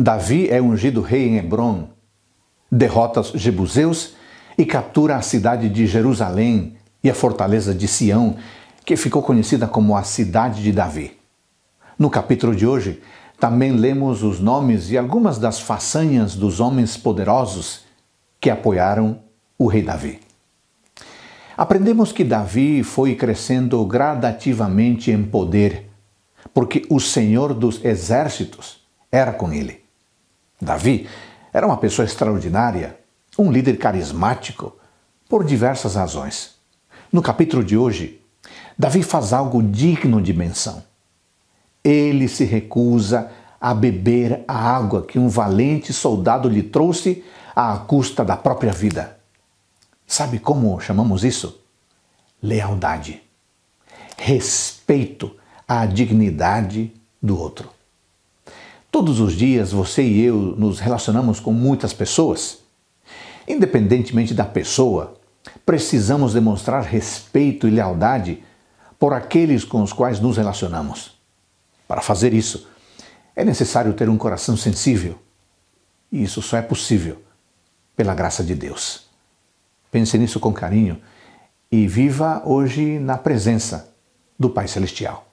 Davi é ungido rei em Hebron, derrota os jebuseus e captura a cidade de Jerusalém e a fortaleza de Sião, que ficou conhecida como a Cidade de Davi. No capítulo de hoje, também lemos os nomes e algumas das façanhas dos homens poderosos que apoiaram o rei Davi. Aprendemos que Davi foi crescendo gradativamente em poder, porque o Senhor dos Exércitos era com ele. Davi era uma pessoa extraordinária, um líder carismático, por diversas razões. No capítulo de hoje, Davi faz algo digno de menção. Ele se recusa a beber a água que um valente soldado lhe trouxe à custa da própria vida. Sabe como chamamos isso? Lealdade. Respeito à dignidade do outro. Todos os dias você e eu nos relacionamos com muitas pessoas. Independentemente da pessoa, precisamos demonstrar respeito e lealdade por aqueles com os quais nos relacionamos. Para fazer isso, é necessário ter um coração sensível. E isso só é possível pela graça de Deus. Pense nisso com carinho e viva hoje na presença do Pai Celestial.